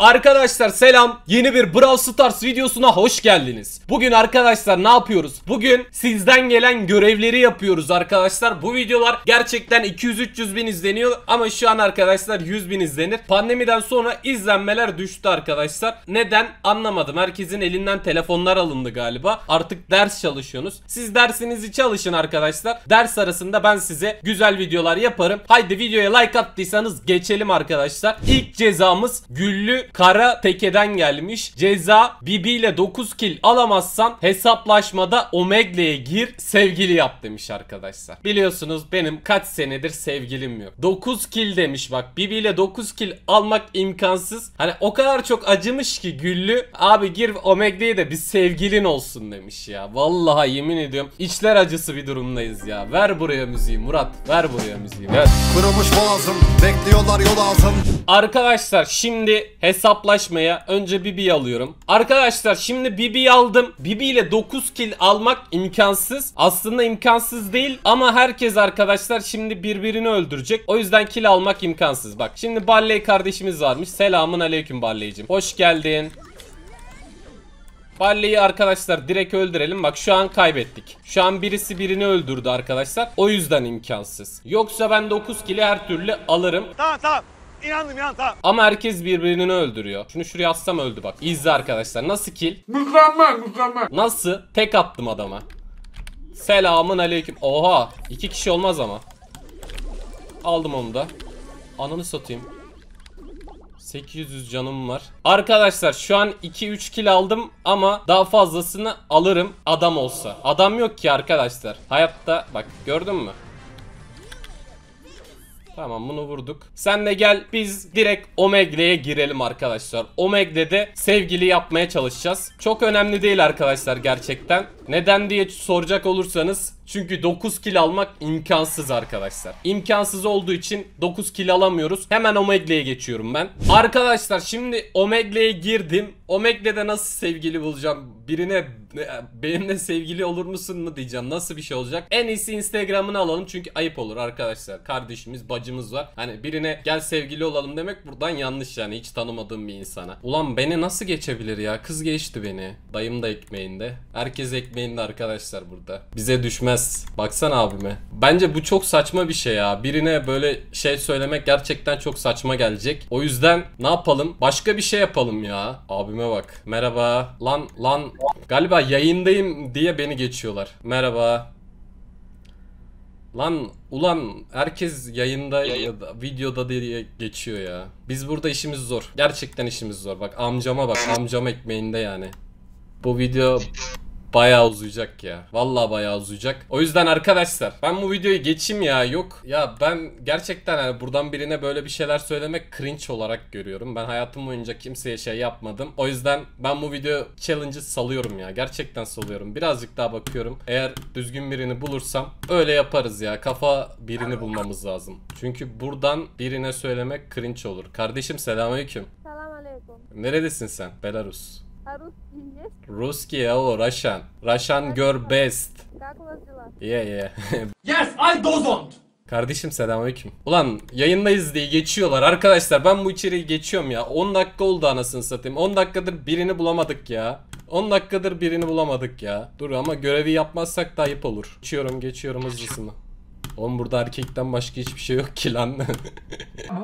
Arkadaşlar selam. Yeni bir Brawl Stars videosuna hoş geldiniz. Bugün arkadaşlar ne yapıyoruz? Bugün sizden gelen görevleri yapıyoruz arkadaşlar. Bu videolar gerçekten 200-300 bin izleniyor ama şu an arkadaşlar 100 bin izlenir. Pandemiden sonra izlenmeler düştü arkadaşlar. Neden? Anlamadım. Herkesin elinden telefonlar alındı galiba. Artık ders çalışıyorsunuz. Siz dersinizi çalışın arkadaşlar. Ders arasında ben size güzel videolar yaparım. Haydi videoya like attıysanız geçelim arkadaşlar. İlk cezamız güllü Kara tekeden gelmiş. Ceza BB ile 9 kill alamazsan hesaplaşmada Omegle'ye gir sevgili yap demiş arkadaşlar. Biliyorsunuz benim kaç senedir sevgilim yok. 9 kill demiş bak. BB ile 9 kill almak imkansız. Hani o kadar çok acımış ki Güllü. Abi gir Omegle'ye de bir sevgilin olsun demiş ya. Vallahi yemin ediyorum içler acısı bir durumdayız ya. Ver buraya müziği Murat. Ver buraya müziği. Evet. Kırılmış boğazım. Bekliyorlar yol ağzım. Arkadaşlar şimdi hesap hesaplaşmaya önce Bibi alıyorum. Arkadaşlar şimdi Bibi aldım. Bibi ile 9 kill almak imkansız. Aslında imkansız değil ama herkes arkadaşlar şimdi birbirini öldürecek. O yüzden kill almak imkansız. Bak şimdi Barley kardeşimiz varmış. Selamun aleyküm Barley'cim. Hoş geldin. Barley'i arkadaşlar direkt öldürelim. Bak şu an kaybettik. Şu an birisi birini öldürdü arkadaşlar. O yüzden imkansız. Yoksa ben 9 kili her türlü alırım. Tamam tamam. İnandım inan tamam. Ama herkes birbirini öldürüyor. Şunu şuraya atsam öldü bak. İzle arkadaşlar. Nasıl kill? Mükemmel mükemmel. Nasıl? Tek attım adama. Selamın aleyküm. Oha. iki kişi olmaz ama. Aldım onu da. Ananı satayım. 800 canım var. Arkadaşlar şu an 2-3 kill aldım ama daha fazlasını alırım adam olsa. Adam yok ki arkadaşlar. Hayatta bak gördün mü? Tamam bunu vurduk. Sen de gel biz direkt Omegle'ye girelim arkadaşlar. Omegle'de sevgili yapmaya çalışacağız. Çok önemli değil arkadaşlar gerçekten. Neden diye soracak olursanız çünkü 9 kill almak imkansız arkadaşlar. İmkansız olduğu için 9 kill alamıyoruz. Hemen Omegle'ye geçiyorum ben. Arkadaşlar şimdi Omegle'ye girdim. Omegle'de nasıl sevgili bulacağım? Birine benimle sevgili olur musun mu diyeceğim. Nasıl bir şey olacak? En iyisi Instagram'ını alalım çünkü ayıp olur arkadaşlar. Kardeşimiz, bacımız var. Hani birine gel sevgili olalım demek buradan yanlış yani hiç tanımadığım bir insana. Ulan beni nasıl geçebilir ya? Kız geçti beni. Dayım da ekmeğinde. Herkes ekmeğinde etmeyin arkadaşlar burada. Bize düşmez. Baksana abime. Bence bu çok saçma bir şey ya. Birine böyle şey söylemek gerçekten çok saçma gelecek. O yüzden ne yapalım? Başka bir şey yapalım ya. Abime bak. Merhaba. Lan lan galiba yayındayım diye beni geçiyorlar. Merhaba. Lan ulan herkes yayında ya da, videoda diye geçiyor ya. Biz burada işimiz zor. Gerçekten işimiz zor. Bak amcama bak amcam ekmeğinde yani. Bu video bayağı uzayacak ya. Vallahi bayağı uzayacak. O yüzden arkadaşlar ben bu videoyu geçeyim ya. Yok ya ben gerçekten hani buradan birine böyle bir şeyler söylemek cringe olarak görüyorum. Ben hayatım boyunca kimseye şey yapmadım. O yüzden ben bu video challenge'ı salıyorum ya. Gerçekten salıyorum. Birazcık daha bakıyorum. Eğer düzgün birini bulursam öyle yaparız ya. Kafa birini bulmamız lazım. Çünkü buradan birine söylemek cringe olur. Kardeşim selamünaleyküm. Selamünaleyküm. Neredesin sen? Belarus. Русский, hello, Russian. Russian girl best. Yeah, yeah. yes, I don't. Kardeşim selamünaleyküm. Ulan yayındayız diye geçiyorlar. Arkadaşlar ben bu içeriği geçiyorum ya. 10 dakika oldu anasını satayım. 10 dakikadır birini bulamadık ya. 10 dakikadır birini bulamadık ya. Dur ama görevi yapmazsak da ayıp olur. Geçiyorum geçiyorum hızlısını. Oğlum burada erkekten başka hiçbir şey yok ki lan.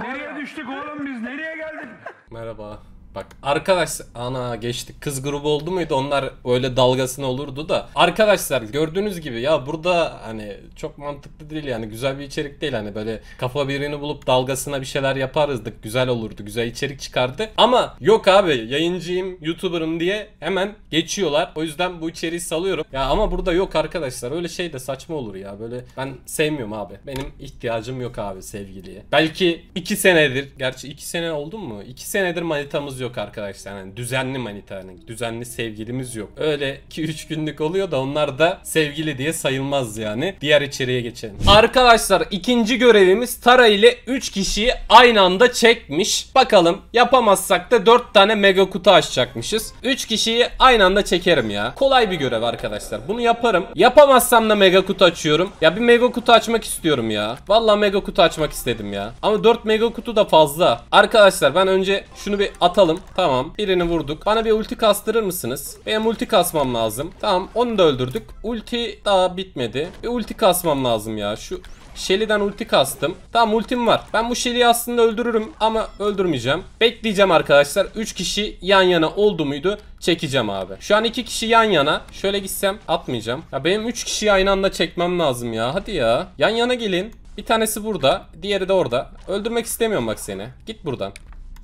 nereye düştük oğlum biz? Nereye geldik? Merhaba. Bak arkadaş ana geçtik kız grubu oldu muydu onlar öyle dalgasını olurdu da arkadaşlar gördüğünüz gibi ya burada hani çok mantıklı değil yani güzel bir içerik değil hani böyle kafa birini bulup dalgasına bir şeyler yaparızdık güzel olurdu güzel içerik çıkardı ama yok abi yayıncıyım youtuberım diye hemen geçiyorlar o yüzden bu içeriği salıyorum ya ama burada yok arkadaşlar öyle şey de saçma olur ya böyle ben sevmiyorum abi benim ihtiyacım yok abi sevgiliye belki 2 senedir gerçi 2 sene oldu mu 2 senedir manitamız yok arkadaşlar. Yani düzenli manita hani düzenli sevgilimiz yok. Öyle 2-3 günlük oluyor da onlar da sevgili diye sayılmaz yani. Diğer içeriye geçelim. Arkadaşlar ikinci görevimiz Tara ile 3 kişiyi aynı anda çekmiş. Bakalım yapamazsak da 4 tane mega kutu açacakmışız. 3 kişiyi aynı anda çekerim ya. Kolay bir görev arkadaşlar. Bunu yaparım. Yapamazsam da mega kutu açıyorum. Ya bir mega kutu açmak istiyorum ya. Valla mega kutu açmak istedim ya. Ama 4 mega kutu da fazla. Arkadaşlar ben önce şunu bir atalım Vuralım. Tamam. Birini vurduk. Bana bir ulti kastırır mısınız? Benim ulti kasmam lazım. Tamam. Onu da öldürdük. Ulti daha bitmedi. Bir ulti kasmam lazım ya. Şu Shelly'den ulti kastım. Tamam ultim var. Ben bu Shelly'yi aslında öldürürüm ama öldürmeyeceğim. Bekleyeceğim arkadaşlar. 3 kişi yan yana oldu muydu? Çekeceğim abi. Şu an 2 kişi yan yana. Şöyle gitsem atmayacağım. Ya benim 3 kişiyi aynı anda çekmem lazım ya. Hadi ya. Yan yana gelin. Bir tanesi burada. Diğeri de orada. Öldürmek istemiyorum bak seni. Git buradan.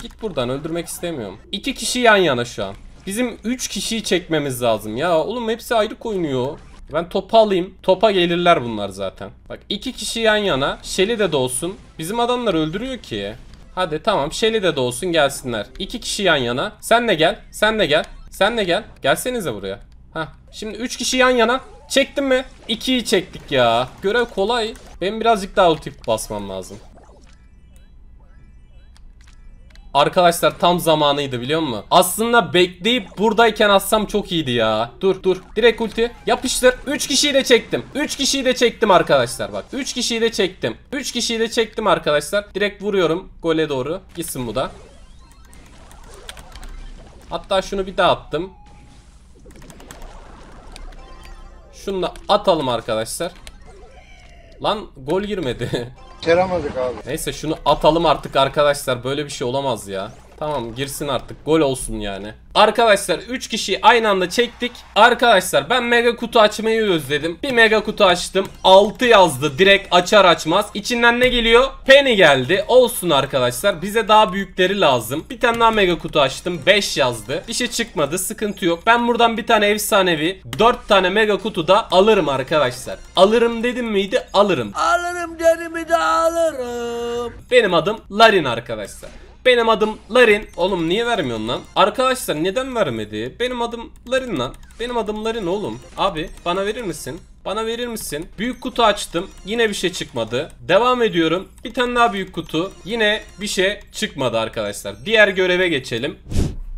Git buradan öldürmek istemiyorum. İki kişi yan yana şu an. Bizim üç kişiyi çekmemiz lazım. Ya oğlum hepsi ayrı koyunuyor. Ben topa alayım. Topa gelirler bunlar zaten. Bak iki kişi yan yana. Şeli de dolsun. Bizim adamlar öldürüyor ki. Hadi tamam Şeli de dolsun gelsinler. İki kişi yan yana. Sen de gel. Sen de gel. Sen de gel. Gelsenize buraya. Hah. Şimdi üç kişi yan yana. Çektim mi? 2'yi çektik ya. Görev kolay. Ben birazcık daha ulti basmam lazım. Arkadaşlar tam zamanıydı biliyor musun? Aslında bekleyip buradayken atsam çok iyiydi ya. Dur dur. Direkt ulti. Yapıştır. 3 kişiyi de çektim. 3 kişiyi de çektim arkadaşlar bak. 3 kişiyi de çektim. 3 kişiyi de çektim arkadaşlar. Direkt vuruyorum gole doğru. Gitsin bu da. Hatta şunu bir daha attım. Şunu da atalım arkadaşlar. Lan gol girmedi. Çeramadık abi. Neyse şunu atalım artık arkadaşlar. Böyle bir şey olamaz ya. Tamam girsin artık gol olsun yani. Arkadaşlar 3 kişiyi aynı anda çektik. Arkadaşlar ben mega kutu açmayı özledim. Bir mega kutu açtım. 6 yazdı direkt açar açmaz. İçinden ne geliyor? Penny geldi. Olsun arkadaşlar. Bize daha büyükleri lazım. Bir tane daha mega kutu açtım. 5 yazdı. Bir şey çıkmadı. Sıkıntı yok. Ben buradan bir tane efsanevi 4 tane mega kutu da alırım arkadaşlar. Alırım dedim miydi? Alırım. Alırım dedim de alırım. Benim adım Larin arkadaşlar. Benim adım Larin. Oğlum niye vermiyorsun lan? Arkadaşlar neden vermedi? Benim adım Larin lan. Benim adım Larin oğlum. Abi bana verir misin? Bana verir misin? Büyük kutu açtım. Yine bir şey çıkmadı. Devam ediyorum. Bir tane daha büyük kutu. Yine bir şey çıkmadı arkadaşlar. Diğer göreve geçelim.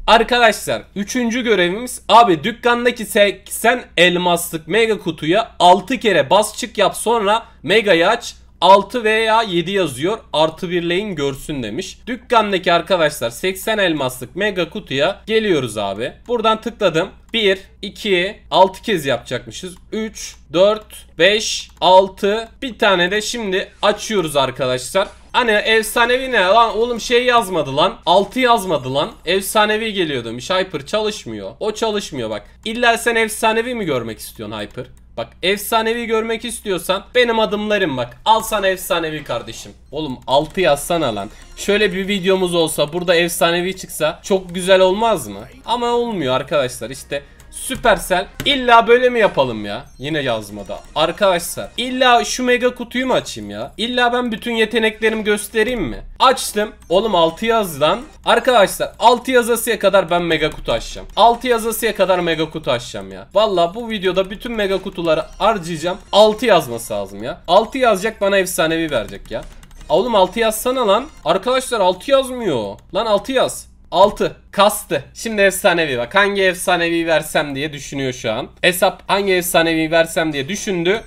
Arkadaşlar 3. görevimiz abi dükkandaki 80 elmaslık mega kutuya 6 kere bas çık yap sonra megayı aç 6 veya 7 yazıyor artı birleyin görsün demiş. Dükkandaki arkadaşlar 80 elmaslık mega kutuya geliyoruz abi. Buradan tıkladım. 1, 2, 6 kez yapacakmışız. 3, 4, 5, 6. Bir tane de şimdi açıyoruz arkadaşlar. Hani efsanevi ne lan oğlum şey yazmadı lan 6 yazmadı lan efsanevi geliyor demiş Hyper çalışmıyor o çalışmıyor bak İlla sen efsanevi mi görmek istiyorsun Hyper Bak efsanevi görmek istiyorsan benim adımlarım bak. Al sana efsanevi kardeşim. Oğlum 6 yazsana lan. Şöyle bir videomuz olsa burada efsanevi çıksa çok güzel olmaz mı? Ama olmuyor arkadaşlar işte Süpersel illa böyle mi yapalım ya? Yine yazmada. Arkadaşlar illa şu mega kutuyu mu açayım ya? İlla ben bütün yeteneklerimi göstereyim mi? Açtım. Oğlum 6 yaz lan. Arkadaşlar 6 yazasıya kadar ben mega kutu açacağım. 6 yazasıya kadar mega kutu açacağım ya. Valla bu videoda bütün mega kutuları harcayacağım. 6 yazması lazım ya. 6 yazacak bana efsanevi verecek ya. Oğlum 6 yazsana lan. Arkadaşlar 6 yazmıyor. Lan 6 yaz. 6. Kastı. Şimdi efsanevi bak. Hangi efsanevi versem diye düşünüyor şu an. Hesap hangi efsanevi versem diye düşündü.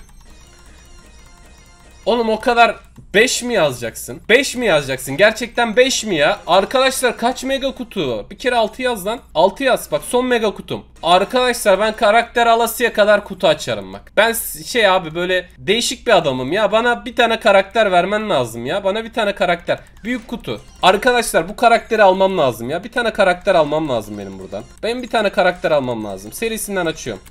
Oğlum o kadar 5 mi yazacaksın? 5 mi yazacaksın? Gerçekten 5 mi ya? Arkadaşlar kaç mega kutu? Bir kere 6 yaz lan. 6 yaz bak son mega kutum. Arkadaşlar ben karakter alasıya kadar kutu açarım bak. Ben şey abi böyle değişik bir adamım ya. Bana bir tane karakter vermen lazım ya. Bana bir tane karakter. Büyük kutu. Arkadaşlar bu karakteri almam lazım ya. Bir tane karakter almam lazım benim buradan. Benim bir tane karakter almam lazım. Serisinden açıyorum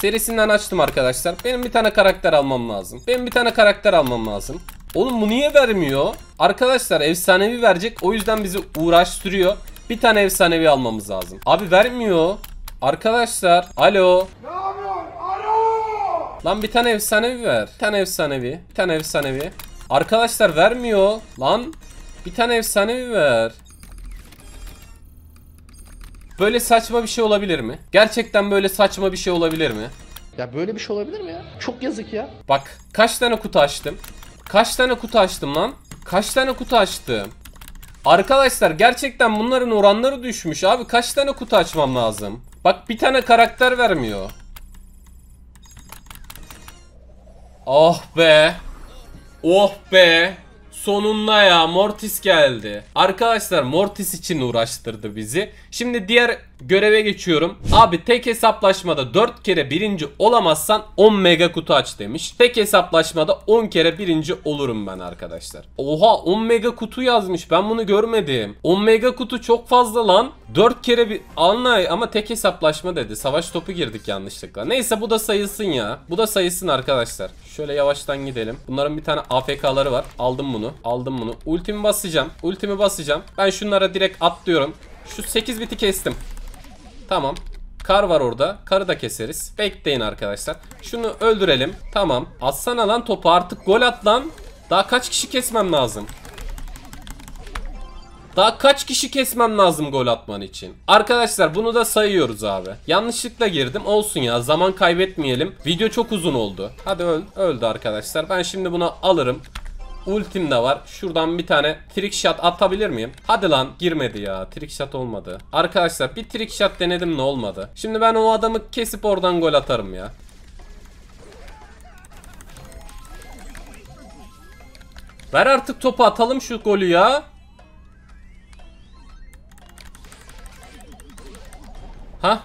serisinden açtım arkadaşlar. Benim bir tane karakter almam lazım. Benim bir tane karakter almam lazım. Oğlum bu niye vermiyor? Arkadaşlar efsanevi verecek. O yüzden bizi uğraştırıyor. Bir tane efsanevi almamız lazım. Abi vermiyor. Arkadaşlar alo. alo. Lan bir tane efsanevi ver. Bir tane efsanevi. Bir tane efsanevi. Arkadaşlar vermiyor. Lan bir tane efsanevi ver. Böyle saçma bir şey olabilir mi? Gerçekten böyle saçma bir şey olabilir mi? Ya böyle bir şey olabilir mi ya? Çok yazık ya. Bak kaç tane kutu açtım? Kaç tane kutu açtım lan? Kaç tane kutu açtım? Arkadaşlar gerçekten bunların oranları düşmüş abi. Kaç tane kutu açmam lazım? Bak bir tane karakter vermiyor. Oh be. Oh be. Sonunda ya Mortis geldi. Arkadaşlar Mortis için uğraştırdı bizi. Şimdi diğer göreve geçiyorum. Abi tek hesaplaşmada 4 kere birinci olamazsan 10 mega kutu aç demiş. Tek hesaplaşmada 10 kere birinci olurum ben arkadaşlar. Oha 10 mega kutu yazmış ben bunu görmedim. 10 mega kutu çok fazla lan. 4 kere bir anlay ama tek hesaplaşma dedi. Savaş topu girdik yanlışlıkla. Neyse bu da sayılsın ya. Bu da sayılsın arkadaşlar. Şöyle yavaştan gidelim. Bunların bir tane AFK'ları var. Aldım bunu. Aldım bunu. Ultimi basacağım. Ultimi basacağım. Ben şunlara direkt atlıyorum. Şu 8 biti kestim. Tamam. Kar var orada. Karı da keseriz. Bekleyin arkadaşlar. Şunu öldürelim. Tamam. Atsana lan topu artık gol at lan. Daha kaç kişi kesmem lazım? Daha kaç kişi kesmem lazım gol atman için? Arkadaşlar bunu da sayıyoruz abi. Yanlışlıkla girdim. Olsun ya zaman kaybetmeyelim. Video çok uzun oldu. Hadi öl öldü arkadaşlar. Ben şimdi bunu alırım. Ultim de var. Şuradan bir tane trick shot atabilir miyim? Hadi lan girmedi ya. Trick shot olmadı. Arkadaşlar bir trick shot denedim ne olmadı. Şimdi ben o adamı kesip oradan gol atarım ya. Ver artık topu atalım şu golü ya. Ha?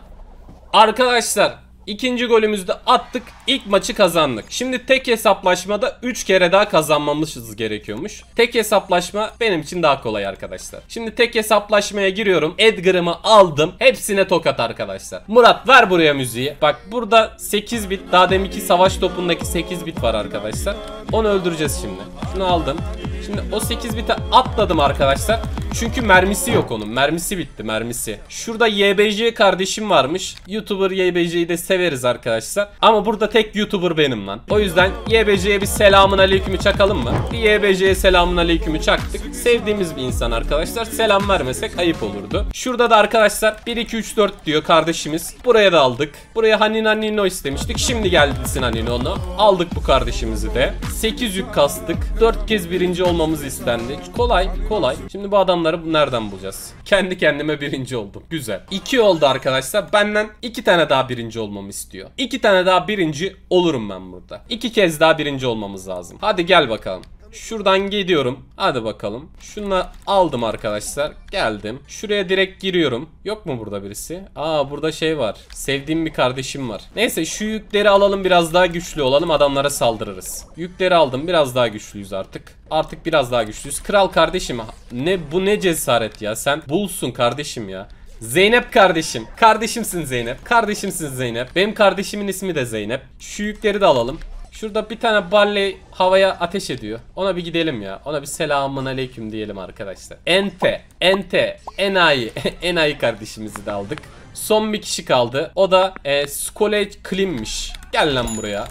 Arkadaşlar İkinci golümüzü de attık. İlk maçı kazandık. Şimdi tek hesaplaşmada 3 kere daha kazanmamız gerekiyormuş. Tek hesaplaşma benim için daha kolay arkadaşlar. Şimdi tek hesaplaşmaya giriyorum. Edgar'ımı aldım. Hepsine tokat arkadaşlar. Murat ver buraya müziği. Bak burada 8 bit. Daha deminki savaş topundaki 8 bit var arkadaşlar. Onu öldüreceğiz şimdi. Şunu aldım. Şimdi o 8 bite atladım arkadaşlar. Çünkü mermisi yok onun. Mermisi bitti mermisi. Şurada YBC kardeşim varmış. YouTuber YBC'yi de severiz arkadaşlar. Ama burada tek YouTuber benim lan. O yüzden YBC'ye bir selamın aleykümü çakalım mı? Bir YBC'ye selamın aleykümü çaktık. Sevdiğimiz bir insan arkadaşlar. Selam vermesek ayıp olurdu. Şurada da arkadaşlar 1 2 3 4 diyor kardeşimiz. Buraya da aldık. Buraya Hanin Hanino istemiştik. Şimdi geldisin Hanino. Aldık bu kardeşimizi de. 8 yük kastık. 4 kez birinci oldu olmamız istendi. Kolay kolay. Şimdi bu adamları nereden bulacağız? Kendi kendime birinci oldum. Güzel. İki oldu arkadaşlar. Benden iki tane daha birinci olmamı istiyor. İki tane daha birinci olurum ben burada. İki kez daha birinci olmamız lazım. Hadi gel bakalım. Şuradan gidiyorum. Hadi bakalım. Şunu aldım arkadaşlar. Geldim. Şuraya direkt giriyorum. Yok mu burada birisi? Aa burada şey var. Sevdiğim bir kardeşim var. Neyse şu yükleri alalım biraz daha güçlü olalım. Adamlara saldırırız. Yükleri aldım. Biraz daha güçlüyüz artık. Artık biraz daha güçlüyüz. Kral kardeşim. Ne bu ne cesaret ya. Sen bulsun kardeşim ya. Zeynep kardeşim. Kardeşimsin Zeynep. Kardeşimsin Zeynep. Benim kardeşimin ismi de Zeynep. Şu yükleri de alalım. Şurada bir tane Barley havaya ateş ediyor. Ona bir gidelim ya. Ona bir selamun aleyküm diyelim arkadaşlar. Ente, ente, enayi, enayi kardeşimizi de aldık. Son bir kişi kaldı. O da e, Skole Klim'miş. Gel lan buraya.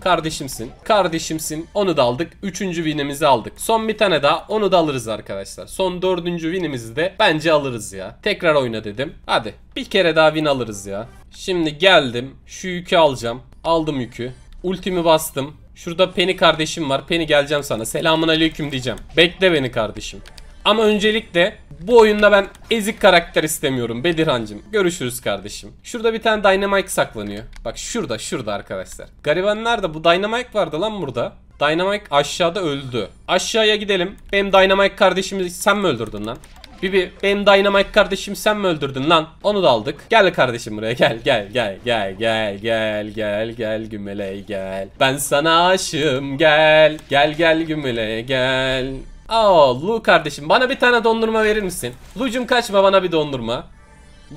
Kardeşimsin. Kardeşimsin. Onu da aldık. Üçüncü vinimizi aldık. Son bir tane daha. Onu da alırız arkadaşlar. Son dördüncü vinimizi de bence alırız ya. Tekrar oyna dedim. Hadi. Bir kere daha win alırız ya. Şimdi geldim. Şu yükü alacağım. Aldım yükü. Ultimi bastım. Şurada Penny kardeşim var. Penny geleceğim sana. Selamun aleyküm diyeceğim. Bekle beni kardeşim. Ama öncelikle bu oyunda ben ezik karakter istemiyorum Bedirhancım. Görüşürüz kardeşim. Şurada bir tane Dynamite saklanıyor. Bak şurada şurada arkadaşlar. Gariban nerede? Bu Dynamite vardı lan burada. Dynamite aşağıda öldü. Aşağıya gidelim. Benim Dynamite kardeşimi sen mi öldürdün lan? Bibi benim Dynamite kardeşim sen mi öldürdün lan? Onu da aldık. Gel kardeşim buraya gel gel gel gel gel gel gel gel gümeley gel. Ben sana aşığım gel gel gel gümeley gel. Aa Lu kardeşim bana bir tane dondurma verir misin? Lucum kaçma bana bir dondurma.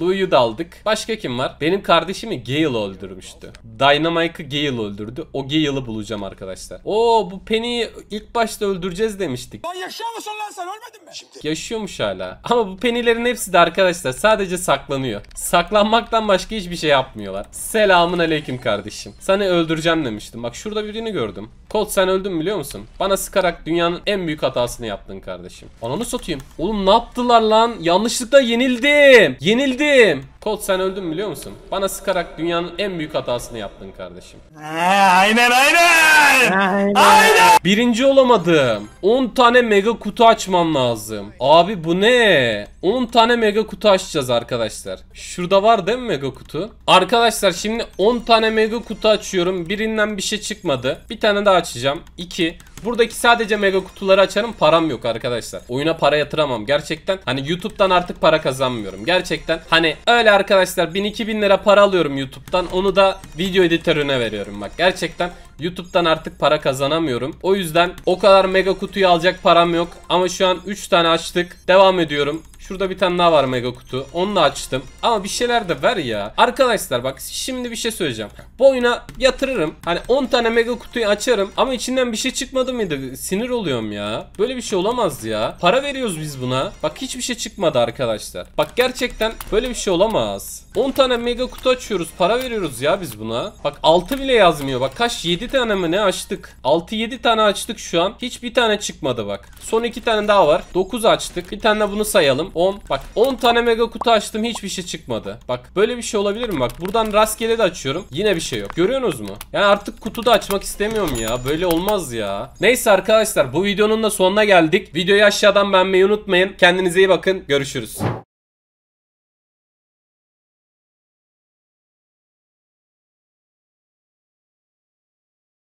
Lou'yu da aldık. Başka kim var? Benim kardeşimi Gale öldürmüştü. Dynamike'ı Gale öldürdü. O Gale'ı bulacağım arkadaşlar. Oo bu Penny'i ilk başta öldüreceğiz demiştik. Lan yaşıyor musun lan sen ölmedin mi? Şimdi. Yaşıyormuş hala. Ama bu Penny'lerin hepsi de arkadaşlar sadece saklanıyor. Saklanmaktan başka hiçbir şey yapmıyorlar. Selamun aleyküm kardeşim. Sana öldüreceğim demiştim. Bak şurada birini gördüm. Colt sen öldün biliyor musun? Bana sıkarak dünyanın en büyük hatasını yaptın kardeşim. Ananı satayım. Oğlum ne yaptılar lan? Yanlışlıkla yenildim. Yenildim Öldüm. Kolt sen öldün biliyor musun? Bana sıkarak dünyanın en büyük hatasını yaptın kardeşim. Aynen aynen. aynen. aynen. Birinci olamadım. 10 tane mega kutu açmam lazım. Abi bu ne? 10 tane mega kutu açacağız arkadaşlar. Şurada var değil mi mega kutu? Arkadaşlar şimdi 10 tane mega kutu açıyorum. Birinden bir şey çıkmadı. Bir tane daha açacağım. 2. Buradaki sadece mega kutuları açarım param yok arkadaşlar. Oyuna para yatıramam gerçekten. Hani YouTube'dan artık para kazanmıyorum. Gerçekten hani öyle arkadaşlar 1000-2000 lira para alıyorum YouTube'dan. Onu da video editörüne veriyorum bak. Gerçekten YouTube'dan artık para kazanamıyorum. O yüzden o kadar mega kutuyu alacak param yok. Ama şu an 3 tane açtık. Devam ediyorum. Şurada bir tane daha var mega kutu. Onu da açtım. Ama bir şeyler de ver ya. Arkadaşlar bak şimdi bir şey söyleyeceğim. Bu oyuna yatırırım. Hani 10 tane mega kutuyu açarım. Ama içinden bir şey çıkmadı mıydı? Sinir oluyorum ya. Böyle bir şey olamaz ya. Para veriyoruz biz buna. Bak hiçbir şey çıkmadı arkadaşlar. Bak gerçekten böyle bir şey olamaz. 10 tane mega kutu açıyoruz. Para veriyoruz ya biz buna. Bak 6 bile yazmıyor. Bak kaç 7 tane mi ne açtık? 6-7 tane açtık şu an. Hiçbir tane çıkmadı bak. Son 2 tane daha var. 9 açtık. Bir tane bunu sayalım. 10. Bak 10 tane mega kutu açtım hiçbir şey çıkmadı. Bak böyle bir şey olabilir mi? Bak buradan rastgele de açıyorum. Yine bir şey yok. Görüyorsunuz mu? Yani artık kutu da açmak istemiyorum ya. Böyle olmaz ya. Neyse arkadaşlar bu videonun da sonuna geldik. Videoyu aşağıdan beğenmeyi unutmayın. Kendinize iyi bakın. Görüşürüz.